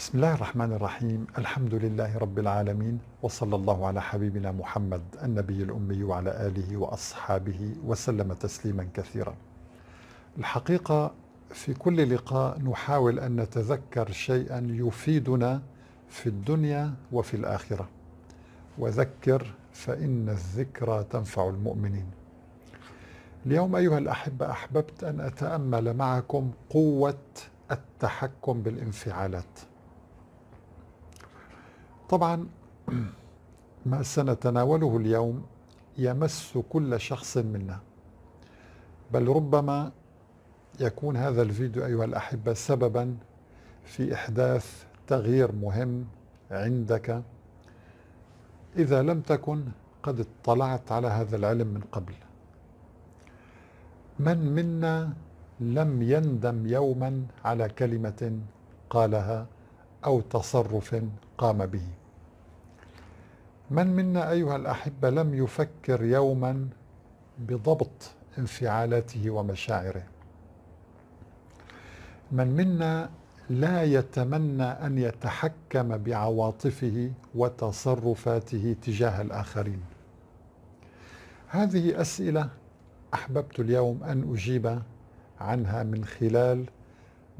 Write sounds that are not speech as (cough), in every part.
بسم الله الرحمن الرحيم الحمد لله رب العالمين وصلى الله على حبيبنا محمد النبي الأمي وعلى آله وأصحابه وسلم تسليما كثيرا الحقيقة في كل لقاء نحاول أن نتذكر شيئا يفيدنا في الدنيا وفي الآخرة وذكر فإن الذكرى تنفع المؤمنين اليوم أيها الأحبة أحببت أن أتأمل معكم قوة التحكم بالانفعالات طبعا ما سنتناوله اليوم يمس كل شخص منا بل ربما يكون هذا الفيديو أيها الأحبة سببا في إحداث تغيير مهم عندك إذا لم تكن قد اطلعت على هذا العلم من قبل من منا لم يندم يوما على كلمة قالها أو تصرف قام به من منا ايها الاحبه لم يفكر يوما بضبط انفعالاته ومشاعره من منا لا يتمنى ان يتحكم بعواطفه وتصرفاته تجاه الاخرين هذه اسئله احببت اليوم ان اجيب عنها من خلال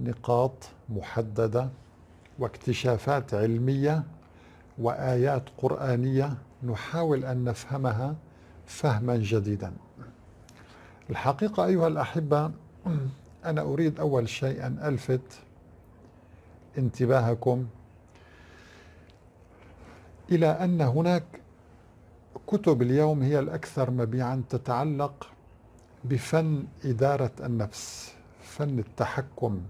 نقاط محدده واكتشافات علميه وآيات قرآنية نحاول أن نفهمها فهما جديدا الحقيقة أيها الأحبة أنا أريد أول شيء أن ألفت انتباهكم إلى أن هناك كتب اليوم هي الأكثر مبيعا تتعلق بفن إدارة النفس فن التحكم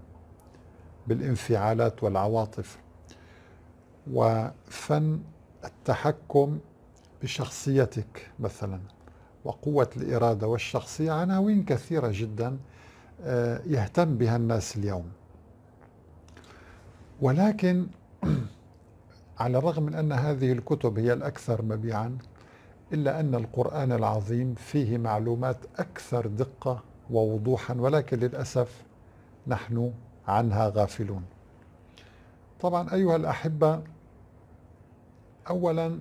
بالانفعالات والعواطف وفن التحكم بشخصيتك مثلا وقوة الإرادة والشخصية عناوين كثيرة جدا آه، يهتم بها الناس اليوم ولكن (clears throat) على الرغم من أن هذه الكتب هي الأكثر مبيعا إلا أن القرآن العظيم فيه معلومات أكثر دقة ووضوحا ولكن للأسف نحن عنها غافلون طبعا أيها الأحبة أولا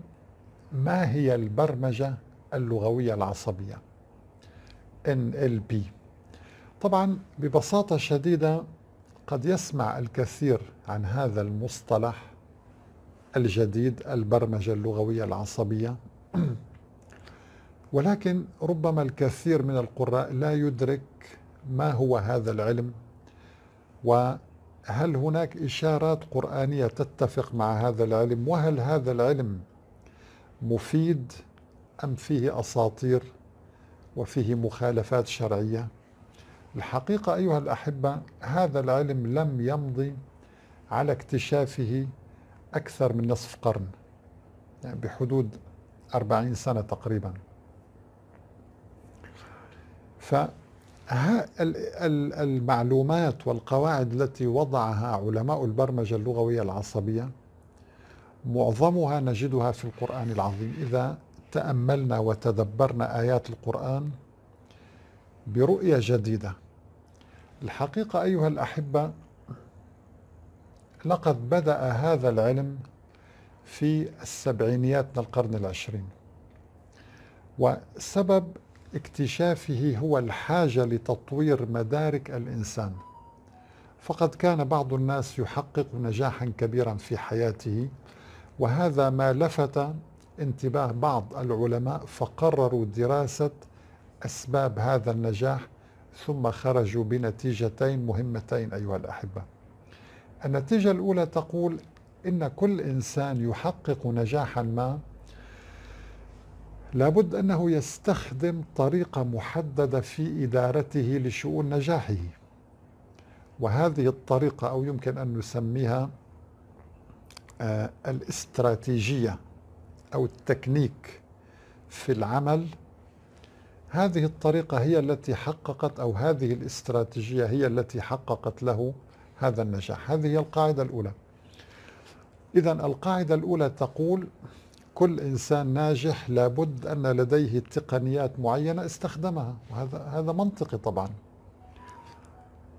ما هي البرمجة اللغوية العصبية NLP طبعا ببساطة شديدة قد يسمع الكثير عن هذا المصطلح الجديد البرمجة اللغوية العصبية (clears throat) ولكن ربما الكثير من القراء لا يدرك ما هو هذا العلم و هل هناك إشارات قرآنية تتفق مع هذا العلم وهل هذا العلم مفيد أم فيه أساطير وفيه مخالفات شرعية الحقيقة أيها الأحبة هذا العلم لم يمضي على اكتشافه أكثر من نصف قرن يعني بحدود أربعين سنة تقريبا ف المعلومات والقواعد التي وضعها علماء البرمجة اللغوية العصبية معظمها نجدها في القرآن العظيم إذا تأملنا وتدبرنا آيات القرآن برؤية جديدة الحقيقة أيها الأحبة لقد بدأ هذا العلم في السبعينيات من القرن العشرين وسبب اكتشافه هو الحاجة لتطوير مدارك الإنسان فقد كان بعض الناس يحقق نجاحا كبيرا في حياته وهذا ما لفت انتباه بعض العلماء فقرروا دراسة أسباب هذا النجاح ثم خرجوا بنتيجتين مهمتين أيها الأحبة النتيجة الأولى تقول إن كل إنسان يحقق نجاحا ما لابد أنه يستخدم طريقة محددة في إدارته لشؤون نجاحه وهذه الطريقة أو يمكن أن نسميها آه، الاستراتيجية أو التكنيك في العمل هذه الطريقة هي التي حققت أو هذه الاستراتيجية هي التي حققت له هذا النجاح هذه هي القاعدة الأولى إذا القاعدة الأولى تقول كل إنسان ناجح لابد أن لديه تقنيات معينة استخدمها وهذا هذا منطقي طبعا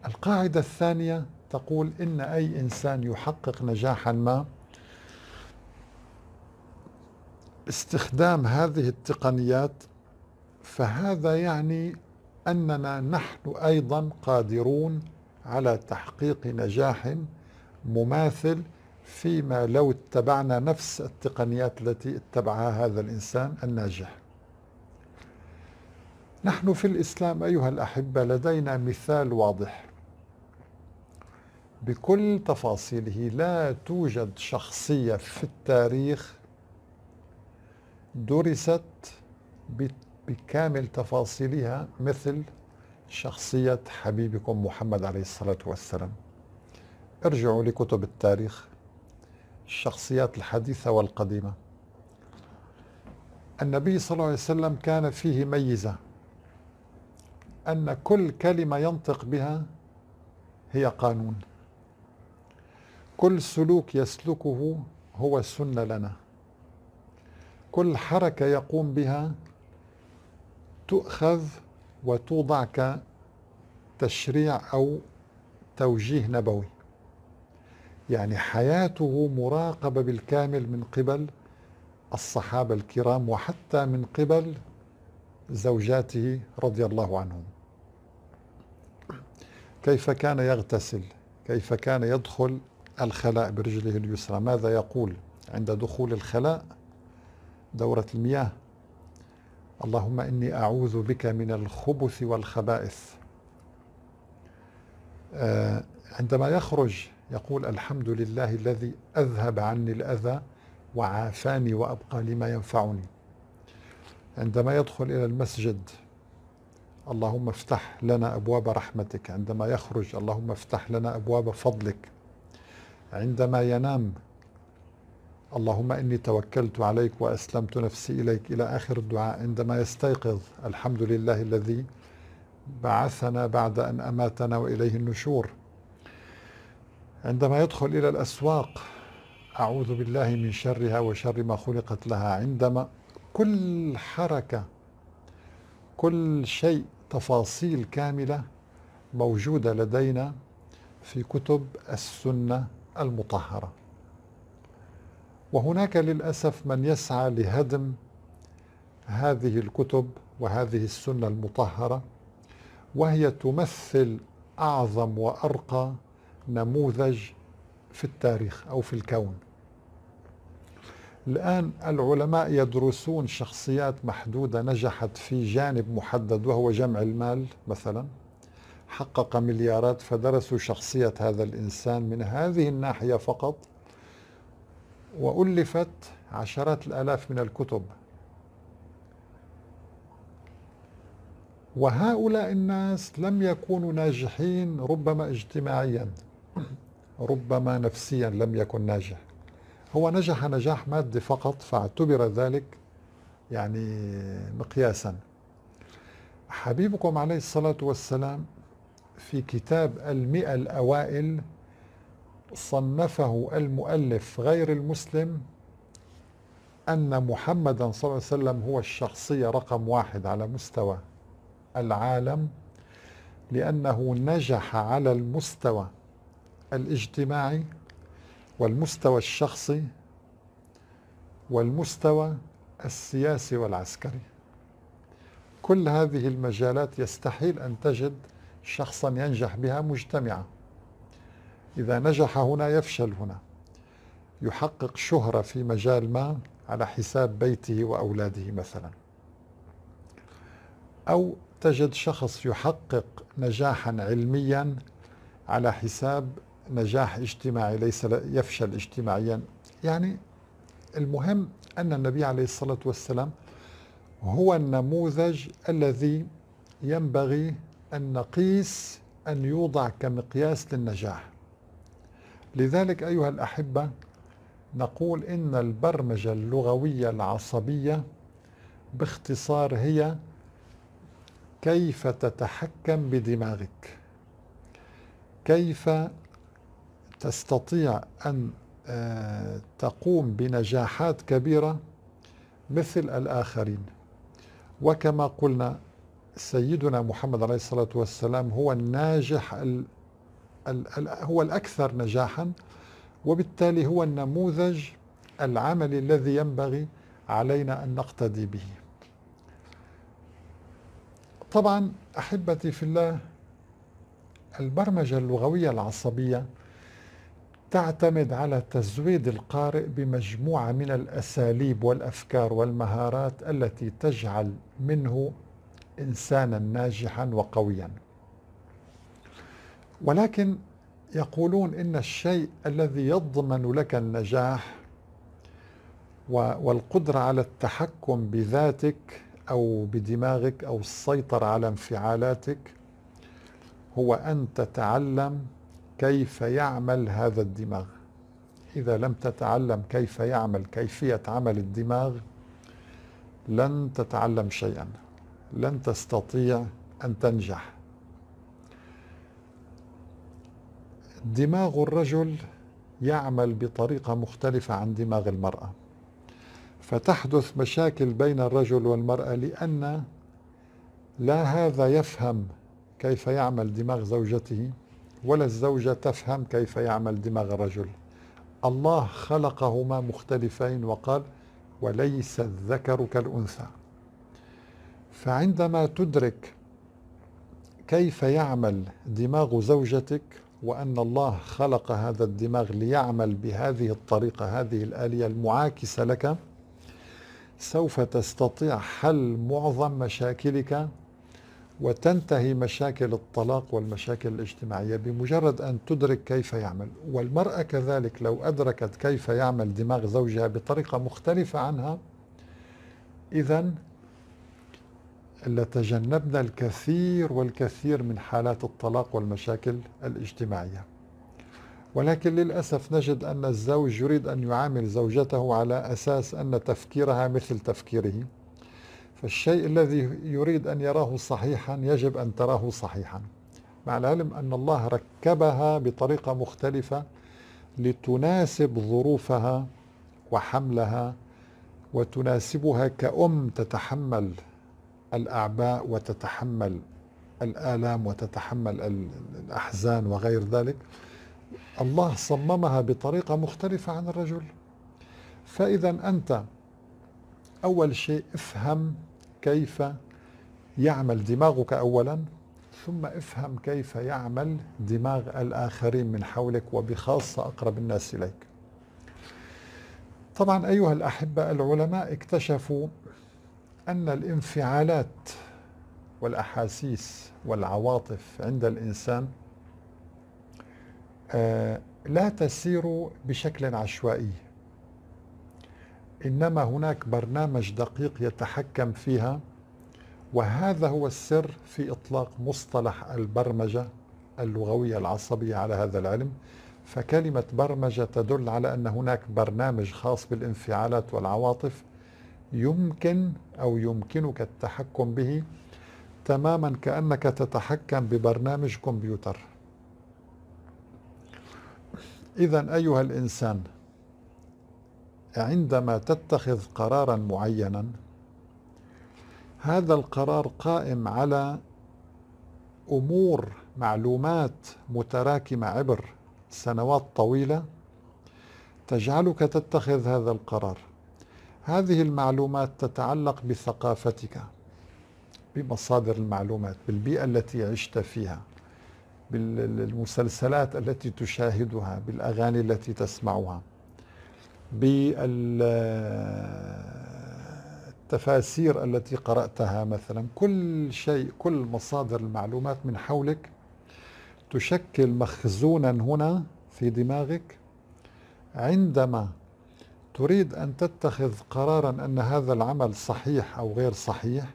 القاعدة الثانية تقول إن أي إنسان يحقق نجاحا ما استخدام هذه التقنيات فهذا يعني أننا نحن أيضا قادرون على تحقيق نجاح مماثل فيما لو اتبعنا نفس التقنيات التي اتبعها هذا الإنسان الناجح نحن في الإسلام أيها الأحبة لدينا مثال واضح بكل تفاصيله لا توجد شخصية في التاريخ درست بكامل تفاصيلها مثل شخصية حبيبكم محمد عليه الصلاة والسلام ارجعوا لكتب التاريخ الشخصيات الحديثة والقديمة النبي صلى الله عليه وسلم كان فيه ميزة أن كل كلمة ينطق بها هي قانون كل سلوك يسلكه هو سنة لنا كل حركة يقوم بها تؤخذ وتوضع كتشريع أو توجيه نبوي يعني حياته مراقبة بالكامل من قبل الصحابة الكرام وحتى من قبل زوجاته رضي الله عنهم كيف كان يغتسل كيف كان يدخل الخلاء برجله اليسرى ماذا يقول عند دخول الخلاء دورة المياه اللهم إني أعوذ بك من الخبث والخبائث آه، عندما يخرج يقول الحمد لله الذي أذهب عني الأذى وعافاني وأبقى لما ينفعني عندما يدخل إلى المسجد اللهم افتح لنا أبواب رحمتك عندما يخرج اللهم افتح لنا أبواب فضلك عندما ينام اللهم إني توكلت عليك وأسلمت نفسي إليك إلى آخر الدعاء عندما يستيقظ الحمد لله الذي بعثنا بعد أن أماتنا وإليه النشور عندما يدخل إلى الأسواق أعوذ بالله من شرها وشر ما خلقت لها عندما كل حركة كل شيء تفاصيل كاملة موجودة لدينا في كتب السنة المطهرة وهناك للأسف من يسعى لهدم هذه الكتب وهذه السنة المطهرة وهي تمثل أعظم وأرقى نموذج في التاريخ أو في الكون الآن العلماء يدرسون شخصيات محدودة نجحت في جانب محدد وهو جمع المال مثلا حقق مليارات فدرسوا شخصية هذا الإنسان من هذه الناحية فقط وألفت عشرات الآلاف من الكتب وهؤلاء الناس لم يكونوا ناجحين ربما اجتماعيا ربما نفسيا لم يكن ناجح هو نجح نجاح مادي فقط فاعتبر ذلك يعني مقياسا حبيبكم عليه الصلاة والسلام في كتاب المئة الأوائل صنفه المؤلف غير المسلم أن محمدا صلى الله عليه وسلم هو الشخصية رقم واحد على مستوى العالم لأنه نجح على المستوى الاجتماعي والمستوى الشخصي والمستوى السياسي والعسكري كل هذه المجالات يستحيل أن تجد شخصا ينجح بها مجتمعة إذا نجح هنا يفشل هنا يحقق شهرة في مجال ما على حساب بيته وأولاده مثلا أو تجد شخص يحقق نجاحا علميا على حساب نجاح اجتماعي ليس يفشل اجتماعيا يعني المهم أن النبي عليه الصلاة والسلام هو النموذج الذي ينبغي أن نقيس أن يوضع كمقياس للنجاح لذلك أيها الأحبة نقول إن البرمجة اللغوية العصبية باختصار هي كيف تتحكم بدماغك كيف تستطيع أن آه، تقوم بنجاحات كبيرة مثل الآخرين وكما قلنا سيدنا محمد عليه الصلاة والسلام هو الناجح الـ الـ الـ هو الأكثر نجاحا وبالتالي هو النموذج العملي الذي ينبغي علينا أن نقتدي به طبعا أحبتي في الله البرمجة اللغوية العصبية تعتمد على تزويد القارئ بمجموعه من الاساليب والافكار والمهارات التي تجعل منه انسانا ناجحا وقويا ولكن يقولون ان الشيء الذي يضمن لك النجاح والقدره على التحكم بذاتك او بدماغك او السيطره على انفعالاتك هو ان تتعلم كيف يعمل هذا الدماغ إذا لم تتعلم كيف يعمل كيفية عمل الدماغ لن تتعلم شيئا لن تستطيع أن تنجح دماغ الرجل يعمل بطريقة مختلفة عن دماغ المرأة فتحدث مشاكل بين الرجل والمرأة لأن لا هذا يفهم كيف يعمل دماغ زوجته ولا الزوجة تفهم كيف يعمل دماغ الرجل الله خلقهما مختلفين وقال وليس الذكر كالأنثى فعندما تدرك كيف يعمل دماغ زوجتك وأن الله خلق هذا الدماغ ليعمل بهذه الطريقة هذه الآلية المعاكسة لك سوف تستطيع حل معظم مشاكلك وتنتهي مشاكل الطلاق والمشاكل الاجتماعية بمجرد أن تدرك كيف يعمل والمرأة كذلك لو أدركت كيف يعمل دماغ زوجها بطريقة مختلفة عنها إذا لتجنبنا الكثير والكثير من حالات الطلاق والمشاكل الاجتماعية ولكن للأسف نجد أن الزوج يريد أن يعامل زوجته على أساس أن تفكيرها مثل تفكيره فالشيء الذي يريد أن يراه صحيحا يجب أن تراه صحيحا مع العلم أن الله ركبها بطريقة مختلفة لتناسب ظروفها وحملها وتناسبها كأم تتحمل الأعباء وتتحمل الآلام وتتحمل الأحزان وغير ذلك الله صممها بطريقة مختلفة عن الرجل فإذا أنت أول شيء افهم كيف يعمل دماغك اولا ثم افهم كيف يعمل دماغ الاخرين من حولك وبخاصه اقرب الناس اليك. طبعا ايها الاحبه العلماء اكتشفوا ان الانفعالات والاحاسيس والعواطف عند الانسان آه، لا تسير بشكل عشوائي إنما هناك برنامج دقيق يتحكم فيها وهذا هو السر في إطلاق مصطلح البرمجة اللغوية العصبية على هذا العلم فكلمة برمجة تدل على أن هناك برنامج خاص بالانفعالات والعواطف يمكن أو يمكنك التحكم به تماما كأنك تتحكم ببرنامج كمبيوتر إذا أيها الإنسان عندما تتخذ قرارا معينا هذا القرار قائم على امور معلومات متراكمه عبر سنوات طويله تجعلك تتخذ هذا القرار هذه المعلومات تتعلق بثقافتك بمصادر المعلومات بالبيئه التي عشت فيها بالمسلسلات التي تشاهدها بالاغاني التي تسمعها بالتفاسير التي قرأتها مثلا كل شيء كل مصادر المعلومات من حولك تشكل مخزونا هنا في دماغك عندما تريد أن تتخذ قرارا أن هذا العمل صحيح أو غير صحيح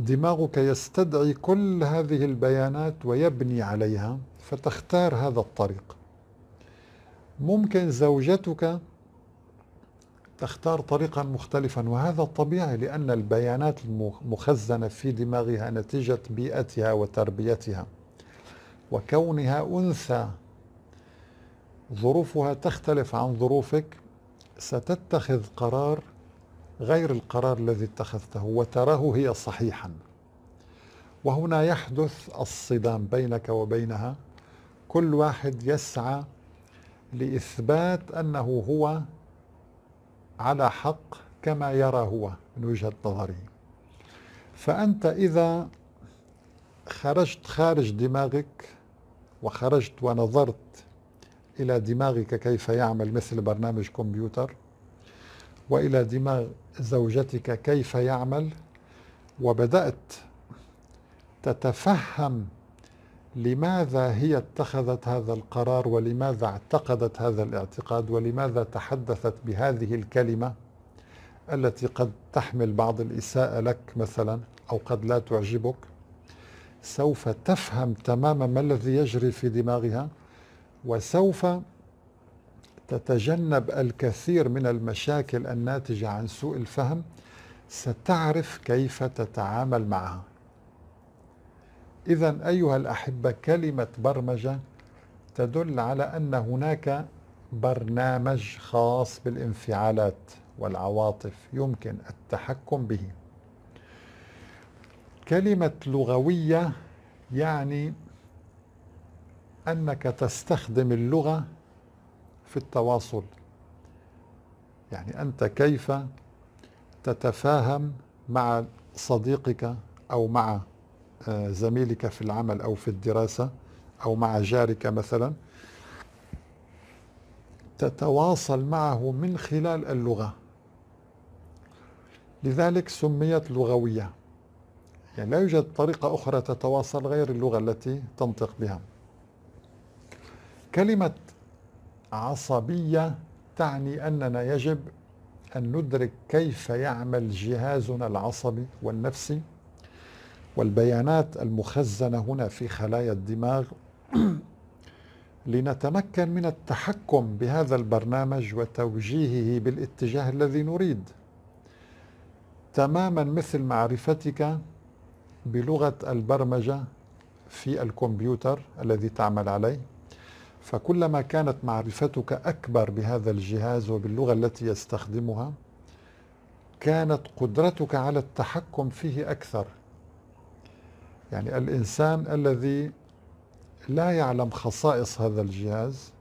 دماغك يستدعي كل هذه البيانات ويبني عليها فتختار هذا الطريق ممكن زوجتك تختار طريقا مختلفا وهذا طبيعي لأن البيانات المخزنة في دماغها نتيجة بيئتها وتربيتها وكونها أنثى ظروفها تختلف عن ظروفك ستتخذ قرار غير القرار الذي اتخذته وتراه هي صحيحا وهنا يحدث الصدام بينك وبينها كل واحد يسعى لإثبات أنه هو على حق كما يرى هو من وجهة نظره فأنت إذا خرجت خارج دماغك وخرجت ونظرت إلى دماغك كيف يعمل مثل برنامج كمبيوتر وإلى دماغ زوجتك كيف يعمل وبدأت تتفهم لماذا هي اتخذت هذا القرار ولماذا اعتقدت هذا الاعتقاد ولماذا تحدثت بهذه الكلمه التي قد تحمل بعض الاساءه لك مثلا او قد لا تعجبك سوف تفهم تماما ما الذي يجري في دماغها وسوف تتجنب الكثير من المشاكل الناتجه عن سوء الفهم ستعرف كيف تتعامل معها إذا أيها الأحبة كلمة برمجة تدل على أن هناك برنامج خاص بالانفعالات والعواطف يمكن التحكم به كلمة لغوية يعني أنك تستخدم اللغة في التواصل يعني أنت كيف تتفاهم مع صديقك أو مع آه، زميلك في العمل أو في الدراسة أو مع جارك مثلا تتواصل معه من خلال اللغة لذلك سميت لغوية يعني لا يوجد طريقة أخرى تتواصل غير اللغة التي تنطق بها كلمة عصبية تعني أننا يجب أن ندرك كيف يعمل جهازنا العصبي والنفسي والبيانات المخزنه هنا في خلايا الدماغ (clears throat) لنتمكن من التحكم بهذا البرنامج وتوجيهه بالاتجاه الذي نريد تماما مثل معرفتك بلغه البرمجه في الكمبيوتر الذي تعمل عليه فكلما كانت معرفتك اكبر بهذا الجهاز وباللغه التي يستخدمها كانت قدرتك على التحكم فيه اكثر يعني الإنسان الذي لا يعلم خصائص هذا الجهاز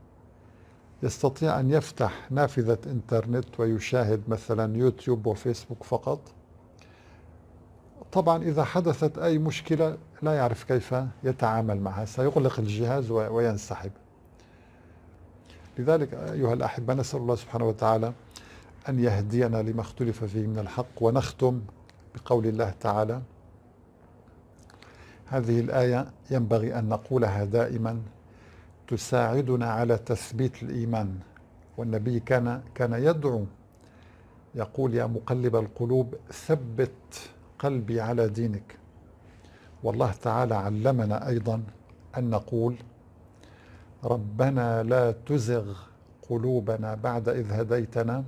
يستطيع أن يفتح نافذة إنترنت ويشاهد مثلا يوتيوب وفيسبوك فقط طبعا إذا حدثت أي مشكلة لا يعرف كيف يتعامل معها سيغلق الجهاز وينسحب لذلك أيها الأحبة نسأل الله سبحانه وتعالى أن يهدينا لما اختلف فيه من الحق ونختم بقول الله تعالى هذه الآية ينبغي أن نقولها دائما تساعدنا على تثبيت الإيمان والنبي كان كان يدعو يقول يا مقلب القلوب ثبت قلبي على دينك والله تعالى علمنا أيضا أن نقول ربنا لا تزغ قلوبنا بعد إذ هديتنا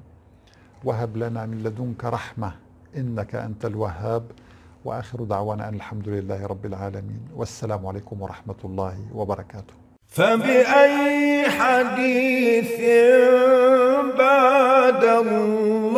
وهب لنا من لدنك رحمة إنك أنت الوهاب واخر دعوانا ان الحمد لله رب العالمين والسلام عليكم ورحمه الله وبركاته. فباي حديث بعد الله